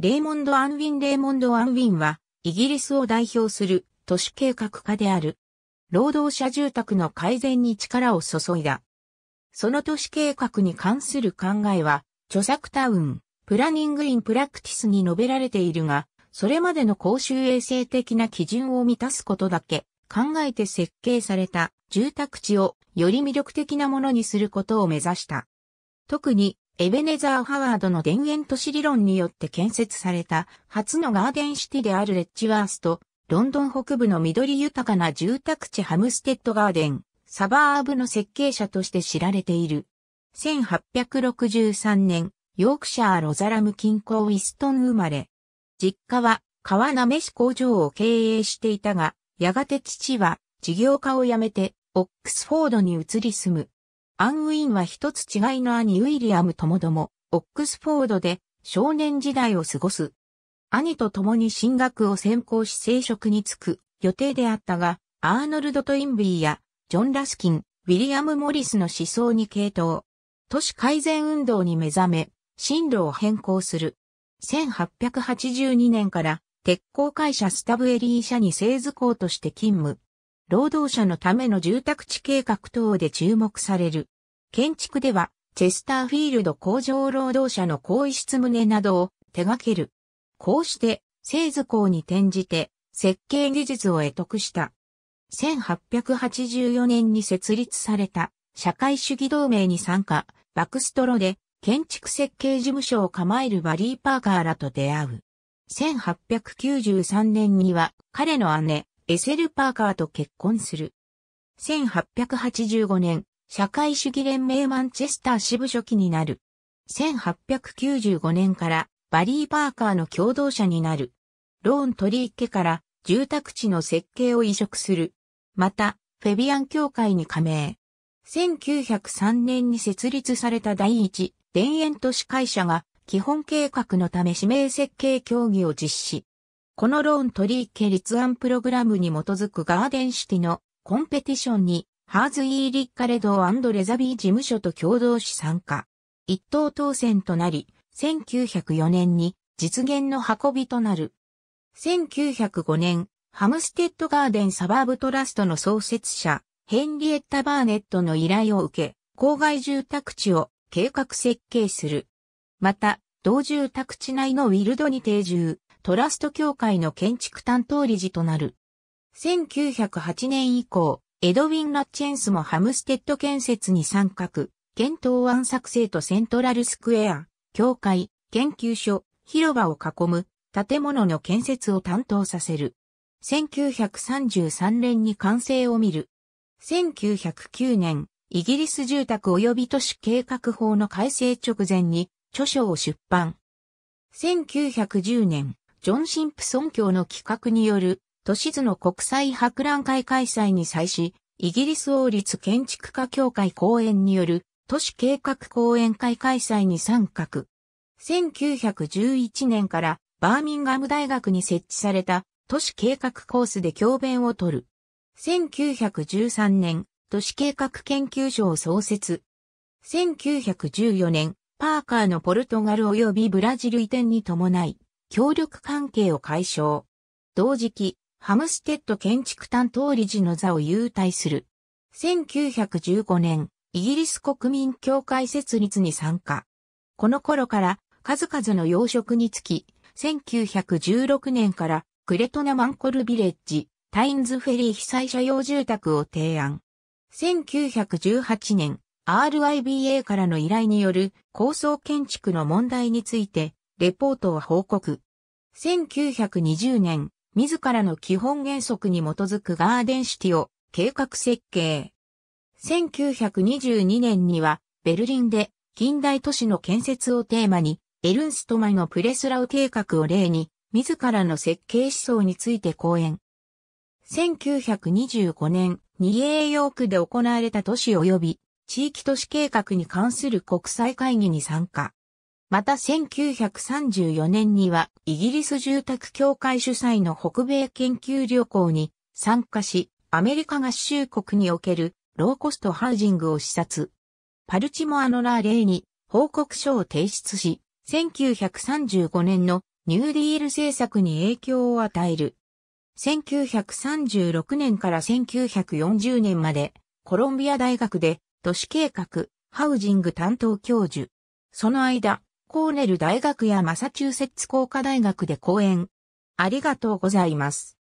レイモンド・アンウィン・レイモンド・アンウィンは、イギリスを代表する都市計画家である。労働者住宅の改善に力を注いだ。その都市計画に関する考えは、著作タウン、プラニング・イン・プラクティスに述べられているが、それまでの公衆衛生的な基準を満たすことだけ考えて設計された住宅地をより魅力的なものにすることを目指した。特にエベネザー・ハワードの田園都市理論によって建設された初のガーデンシティであるレッジワースと、ロンドン北部の緑豊かな住宅地ハムステッドガーデン、サバーブの設計者として知られている。1863年、ヨークシャー・ロザラム近郊ウィストン生まれ。実家は川なめし工場を経営していたが、やがて父は事業家を辞めてオックスフォードに移り住む。アン・ウィンは一つ違いの兄ウィリアムともども、オックスフォードで少年時代を過ごす。兄と共に進学を専攻し聖職に就く予定であったが、アーノルド・トインビーやジョン・ラスキン、ウィリアム・モリスの思想に傾倒。都市改善運動に目覚め、進路を変更する。1882年から鉄鋼会社スタブエリー社に製図工として勤務。労働者のための住宅地計画等で注目される。建築では、チェスターフィールド工場労働者の更衣室棟などを手掛ける。こうして、製図工に転じて、設計技術を得得した。1884年に設立された社会主義同盟に参加、バクストロで建築設計事務所を構えるバリー・パーカーらと出会う。1893年には彼の姉、エセル・パーカーと結婚する。1885年、社会主義連盟マンチェスター支部書記になる。1895年からバリー・パーカーの共同者になる。ローン取り一家から住宅地の設計を移植する。また、フェビアン協会に加盟。1903年に設立された第一、田園都市会社が基本計画のため指名設計協議を実施。このローン取引立案プログラムに基づくガーデンシティのコンペティションにハーズ・イーリッカレドレザビー事務所と共同し参加。一等当選となり、1904年に実現の運びとなる。1905年、ハムステッドガーデンサバーブトラストの創設者、ヘンリエッタ・バーネットの依頼を受け、郊外住宅地を計画設計する。また、同住宅地内のウィルドに定住、トラスト協会の建築担当理事となる。1908年以降、エドウィン・ラッチェンスもハムステッド建設に参画、検討案作成とセントラルスクエア、協会、研究所、広場を囲む建物の建設を担当させる。1933年に完成を見る。1909年、イギリス住宅及び都市計画法の改正直前に著書を出版。1910年、ジョン・シンプソン教の企画による都市図の国際博覧会開催に際し、イギリス王立建築家協会公演による都市計画講演会開催に参画。1911年からバーミンガム大学に設置された都市計画コースで教鞭を取る。1913年、都市計画研究所を創設。1914年、パーカーのポルトガル及びブラジル移転に伴い、協力関係を解消。同時期、ハムステッド建築担当理事の座を優待する。1915年、イギリス国民協会設立に参加。この頃から数々の要職につき、1916年からクレトナマンコルビレッジ、タインズフェリー被災者用住宅を提案。1918年、RIBA からの依頼による高層建築の問題についてレポートを報告。1920年、自らの基本原則に基づくガーデンシティを計画設計。1922年には、ベルリンで近代都市の建設をテーマに、エルンストマイのプレスラウ計画を例に、自らの設計思想について講演。1925年、ニエーヨークで行われた都市及び地域都市計画に関する国際会議に参加。また1934年にはイギリス住宅協会主催の北米研究旅行に参加し、アメリカ合衆国におけるローコストハウジングを視察。パルチモアノラーレイに報告書を提出し、1935年のニューディール政策に影響を与える。1936年から1940年までコロンビア大学で都市計画、ハウジング担当教授。その間、コーネル大学やマサチューセッツ工科大学で講演。ありがとうございます。